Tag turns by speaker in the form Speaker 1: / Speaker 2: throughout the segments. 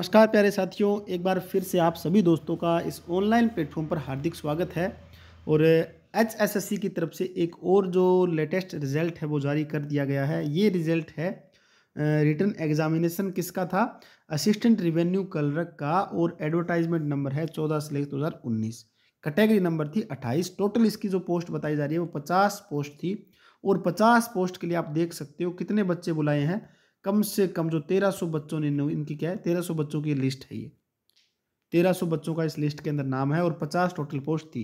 Speaker 1: नमस्कार प्यारे साथियों एक बार फिर से आप सभी दोस्तों का इस ऑनलाइन प्लेटफॉर्म पर हार्दिक स्वागत है और एच एस एस सी की तरफ से एक और जो लेटेस्ट रिजल्ट है वो जारी कर दिया गया है ये रिजल्ट है रिटर्न एग्जामिनेशन किसका था असिस्टेंट रिवेन्यू कलरक का और एडवर्टाइजमेंट नंबर है चौदह सिलेक्स दो हज़ार उन्नीस कैटेगरी नंबर थी अट्ठाईस टोटल इसकी जो पोस्ट बताई जा रही है वो पचास पोस्ट थी और पचास पोस्ट के लिए आप देख सकते हो कितने बच्चे बुलाए हैं कम से कम जो तेरह सौ बच्चों ने इनकी क्या है तेरह सौ बच्चों की लिस्ट है ये तेरह सौ बच्चों का इस लिस्ट के अंदर नाम है और पचास टोटल पोस्ट थी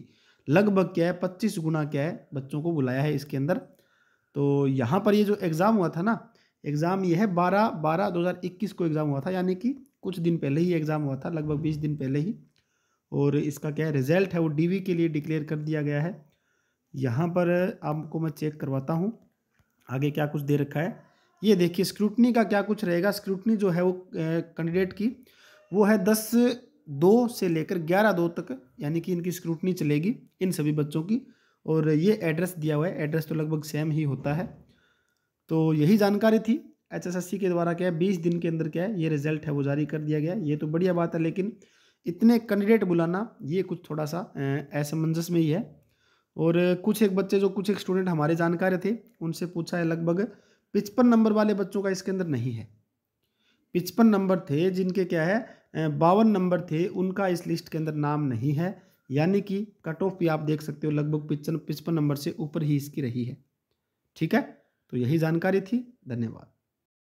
Speaker 1: लगभग क्या है पच्चीस गुना क्या है बच्चों को बुलाया है इसके अंदर तो यहाँ पर ये जो एग्ज़ाम हुआ था ना एग्ज़ाम ये है बारह बारह दो हज़ार इक्कीस को एग्ज़ाम हुआ था यानी कि कुछ दिन पहले ही एग्ज़ाम हुआ था लगभग बीस दिन पहले ही और इसका क्या है रिजल्ट है वो डी के लिए डिक्लेयर कर दिया गया है यहाँ पर आपको मैं चेक करवाता हूँ आगे क्या कुछ दे रखा है ये देखिए स्क्रूटनी का क्या कुछ रहेगा स्क्रूटनी जो है वो कैंडिडेट की वो है दस दो से लेकर ग्यारह दो तक यानी कि इनकी स्क्रूटनी चलेगी इन सभी बच्चों की और ये एड्रेस दिया हुआ है एड्रेस तो लगभग सेम ही होता है तो यही जानकारी थी एचएसएससी के द्वारा क्या है बीस दिन के अंदर क्या है ये रिजल्ट है वो जारी कर दिया गया है ये तो बढ़िया बात है लेकिन इतने कैंडिडेट बुलाना ये कुछ थोड़ा सा असमंजस में ही है और कुछ एक बच्चे जो कुछ एक स्टूडेंट हमारे जानकार थे उनसे पूछा है लगभग पिचपन नंबर वाले बच्चों का इसके अंदर नहीं है पिचपन नंबर थे जिनके क्या है बावन नंबर थे उनका इस लिस्ट के अंदर नाम नहीं है यानी कि कट ऑफ भी आप देख सकते हो लगभग पिचपन पिचपन नंबर से ऊपर ही इसकी रही है ठीक है तो यही जानकारी थी धन्यवाद